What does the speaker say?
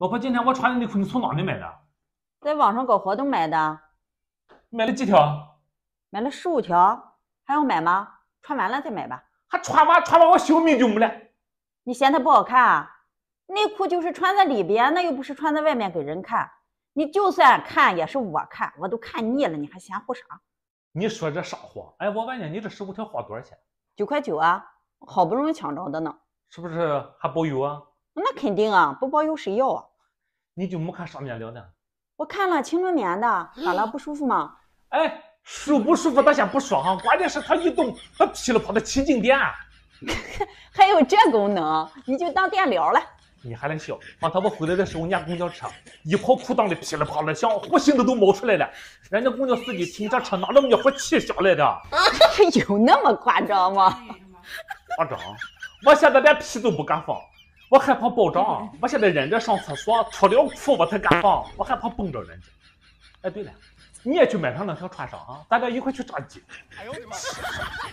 老婆，今天我穿的内裤你从哪里买的？在网上搞活动买的。买了几条？买了十五条。还要买吗？穿完了再买吧。还穿完穿完我小命就没了。你嫌它不好看啊？内裤就是穿在里边，那又不是穿在外面给人看。你就算看也是我看，我都看腻了，你还嫌乎啥？你说这啥话？哎，我问你，你这十五条花多少钱？九块九啊，好不容易抢着的呢。是不是还包邮啊？那肯定啊，不包邮谁要啊？你就没看上面聊的？我看了《青春棉的，咋了？不舒服吗？哎，舒不舒服咱先不说哈，关键是它一动，它噼里啪啦起静电。还有这功能，你就当电疗了。你还来笑？刚才我回来的时候，家公交车一跑，裤裆里噼里啪啦响，火星子都冒出来了。人家公交司机停下车，拿着灭火器下来的。有那么夸张吗？夸张！我现在连屁都不敢放。我害怕爆炸，我现在忍着上厕所脱了裤我才敢放，我害怕崩着人家。哎，对了，你也去买上两条穿上啊，咱俩一块去炸鸡。哎呦我的妈！